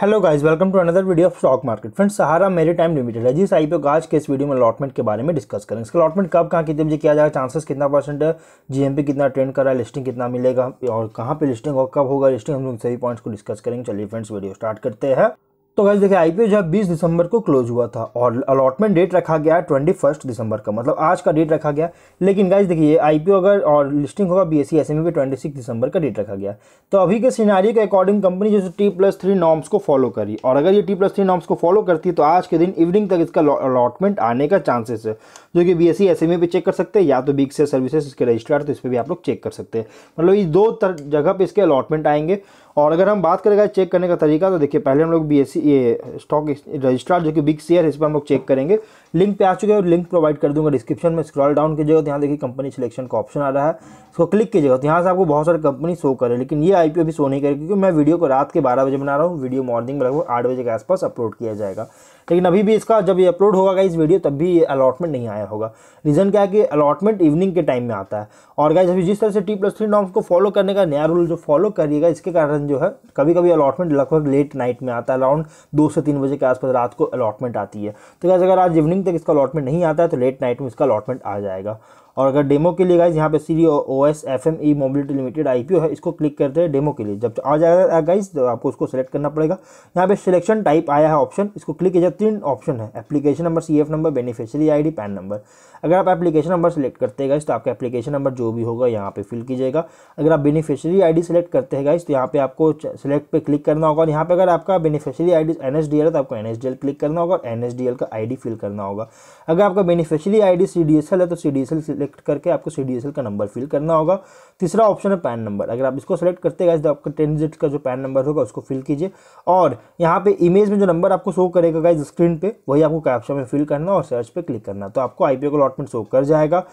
hello guys welcome to another video of stock market friends Sahara maritime limited है जिस I P आज के इस वीडियो में अलॉटमेंट के बारे में डिस्कस करेंगे इसका अलॉटमेंट कब कहाँ कितने बजे किया जाएगा चांसेस कितना परसेंट है जीएमपी कितना ट्रेंड कर रहा है लिस्टिंग कितना मिलेगा और कहाँ पे लिस्टिंग और कब होगा लिस्टिंग हम लोग सभी पॉइंट्स को डिस्कस करेंगे चलिए फ्रेंड्स वीडियो स्टार्ट करते हैं तो गैस देखिए आईपीओ जो है बीस दिसंबर को क्लोज हुआ था और अलॉटमेंट डेट रखा गया है ट्वेंटी फर्स्ट दिसंबर का मतलब आज का डेट रखा गया लेकिन गैस देखिए आई ओ अगर और लिस्टिंग होगा B S C S M पे ट्वेंटी सिक्स दिसंबर का डेट रखा गया तो अभी के सिनारी के अकॉर्डिंग कंपनी जैसे टी प्लस थ्री नॉर्म्स को फॉलो करी और अगर ये टी प्लस थ्री नॉर्म्स को फॉलो करती है तो आज के दिन इवनिंग तक इसका अलॉटमेंट आने का चांसेस है जो कि B S C S M पे चेक कर सकते हैं या तो बिग से सर्विसेज इसके रजिस्ट्रार तो इस पर भी आप लोग चेक कर सकते हैं मतलब इस दो जगह पर इसके अलॉटमेंट आएंगे और अगर हम बात करेंगे चेक करने का तरीका तो देखिए पहले हम लोग बी e, ये स्टॉक रजिस्ट्रार जो कि बिग शेयर है इस पर हम लोग चेक करेंगे लिंक पे आ चुके हैं और लिंक प्रोवाइड कर दूंगा डिस्क्रिप्शन में स्क्रॉल डाउन कीजिएगा तो यहाँ देखिए कंपनी सिलेक्शन का ऑप्शन आ रहा है इसको क्लिक कीजिएगा तो यहाँ से आपको बहुत सारी कंपनी शो करें लेकिन ये आई अभी शो नहीं करेगी क्योंकि मैं वीडियो को रात के बारह बजे बना रहा हूँ वीडियो मॉर्निंग में लगभग आठ बजे के आसपास अपलोड किया जाएगा लेकिन अभी भी इसका जब ये अपलोड होगा इस वीडियो तब भी ये अलॉटमेंट नहीं आया होगा रीज़न क्या है कि अलॉटमेंट इवनिंग के टाइम में आता है और गाइज अभी जिस तरह से टी प्लस थ्री नॉर्म्स को फॉलो करने का नया रूल जो फॉलो करिएगा इसके कारण जो है कभी कभी अलॉटमेंट लगभग लेट नाइट में आता है अराउंड दो से तीन बजे के आसपास रात को अलॉटमेंट आती है तो गाइज अगर आज इवनिंग तक इसका अलॉटमेंट नहीं आता है तो लेट नाइट में इसका अलॉटमेंट आ जाएगा और अगर डेमो के लिए गाइज यहाँ पे Sri O S F M E mobility limited आई है इसको क्लिक करते हैं डेमो के लिए जब आ जाएगा गाइज तो आपको उसको सेलेक्ट करना पड़ेगा यहाँ पे सिलेक्शन टाइप आया है ऑप्शन इसको क्लिक किया जाए तीन ऑप्शन है application number C F number beneficiary I D PAN number अगर आप एप्लीकेशन नंबर सेलेक्ट करते हैं गाइज तो आपका एप्लीकेशन नंबर जो भी होगा यहाँ पे फिल कीजिएगा अगर आप बेनिफिशियरी आई डी सेलेक्ट करते हैं गाइज तो यहाँ पे आपको सेलेक्ट पे क्लिक करना होगा और यहाँ पे अगर आपका beneficiary I D N S D L है तो आपको N S D L click करना होगा और एन एस डी एल का आई डी फिल करना होगा अगर आपका beneficiary I D C D S L है तो C D S L select करके आपको सी का नंबर फिल करना होगा तीसरा ऑप्शन है पैन नंबर अगर आप इसको सेलेक्ट करते गए तो आपका टेन डिजिट का जो पैन नंबर होगा उसको फिल कीजिए और यहाँ पे इमेज में जो नंबर आपको शो करेगा गाइज स्क्रीन पे वही आपको कैप्शन में फिल करना और सर्च पे क्लिक करना तो आपको आई का अलॉटमेंट शो कर जाएगा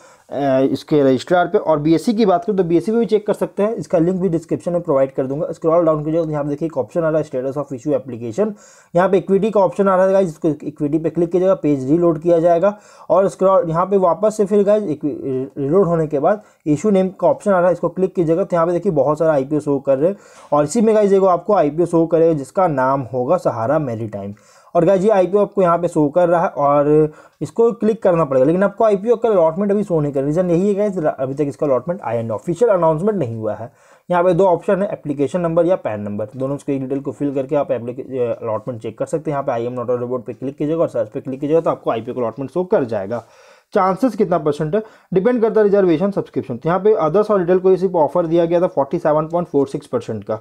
इसके रजिस्ट्रार पे और बी की बात करें तो बी एस भी चेक कर सकते हैं इसका लिंक भी डिस्क्रिप्शन में प्रोवाइड कर दूंगा स्क्रॉल डाउन कीजिए यहाँ देखिए एक ऑप्शन आ रहा है स्टेटस ऑफ इशू एप्लीकेशन यहाँ पे इक्विटी का ऑप्शन आ रहा है इसको इक्विटी पे क्लिक कीजिएगा पेज रीलोड किया जाएगा और स्क्रॉल यहाँ पे वापस से फिर गाइज रिलोड होने के बाद इशू नेम का ऑप्शन आ रहा है इसको क्लिक कीजिएगा तो यहाँ पे देखिए बहुत सारा आई शो कर रहे हैं और इसी में गाइज आपको आई शो करेगा जिसका नाम होगा सहारा मेरी और गाइज ये आई आपको यहाँ पे शो कर रहा है और इसको क्लिक करना पड़ेगा लेकिन आपको ओ का अलॉटमेंट अभी शो नहीं कर रीज़न यही है गाइज अभी तक इसका अलॉटमेंट आया नहीं ऑफिशियल अनाउंसमेंट नहीं हुआ है यहाँ पे दो ऑप्शन है एप्लीकेशन नंबर या पैन नंबर दोनों उसके डिटेल को फिल करके आप अलॉटमेंट चेक कर सकते हैं यहाँ पे आई एम नॉट रिपोर्ट पर क्लिक कीजिएगा और सर्च पर क्लिक कीजिएगा तो आपको आईपीओ का अलॉटमेंट शो कर जाएगा चांसेस कितना परसेंट है डिपेंड करता है रिजर्वेशन सब्सक्रिप्शन तो यहाँ पे अदर्स और रिटेल को सिर्फ ऑफर दिया गया था forty seven point four six percent का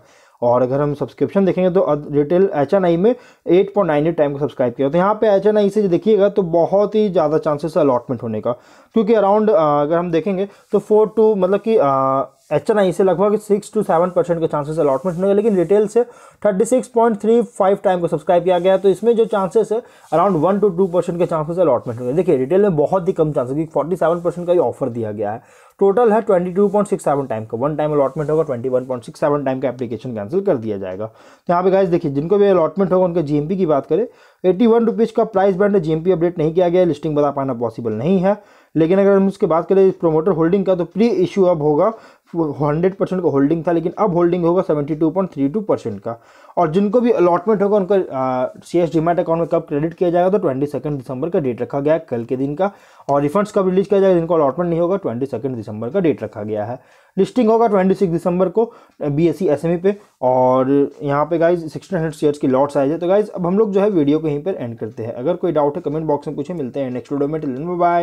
और अगर हम सब्सक्रिप्शन देखेंगे तो रिटेल एच एन आई में eight point nine eight time को सब्सक्राइब किया तो यहाँ पे एच एन आई से देखिएगा तो बहुत ही ज़्यादा चांसेस है अलॉटमेंट होने का क्योंकि अराउंड अगर हम देखेंगे तो फोर टू मतलब कि एच एन आई से लगभग सिक्स टू सेवन परसेंट के चांसेस अलॉटमेंट होंगे लेकिन रिटेल से thirty six point three five time को सब्सक्राइब किया गया तो इसमें जो चांसेस है around one to two percent के चांसेस अलॉटमेंट होंगे देखिए रिटेल में बहुत ही कम चांसेस क्योंकि फोर्टी सेवन परसेंट का ही ऑफर दिया गया है टोटल है twenty two point six seven time का वन टाइम अलॉटमेंट होगा twenty one point six seven time का एप्लीकेशन कैंसिल कर दिया जाएगा तो यहाँ पे गाइज देखिए जिनको भी अलॉटमेंट होगा उनके जीएमपी की बात करें एटी वन रुपीज़ का प्राइस बैंड जीएमपी अपडेट नहीं किया गया लिस्टिंग बता पाना पॉसिबल नहीं है लेकिन अगर हम उसके बात करें प्रोमोटर होल्डिंग का तो प्री इशू अब होगा हंड्रेड परसेंट का होल्डिंग था लेकिन अब होल्डिंग होगा seventy two point three two percent का और जिनको भी अलॉटमेंट होगा उनका सी एस डीमेट अकाउंट में कब क्रेडिट किया जाएगा तो ट्वेंटी सेकंड दिसंबर का डेट रखा गया है कल के दिन का और रिफंड्स कब रिलीज किया जाएगा जिनको अलॉटमेंट नहीं होगा ट्वेंटी सेकंड दिसंबर का डेट रखा गया है लिस्टिंग होगा ट्वेंटी सिक्स दिसंबर को B S C S M E पे और यहाँ पे गाइज सिक्सटीन हंड्रेड शेयर्स की लॉट्स आए तो गाइज अब हम लोग जो है वीडियो को यहीं पर एंड करते हैं अगर कोई डाउट है कमेंट बॉक्स में पूछे मिलते हैं नेक्स्ट वीडियो में टिल बाय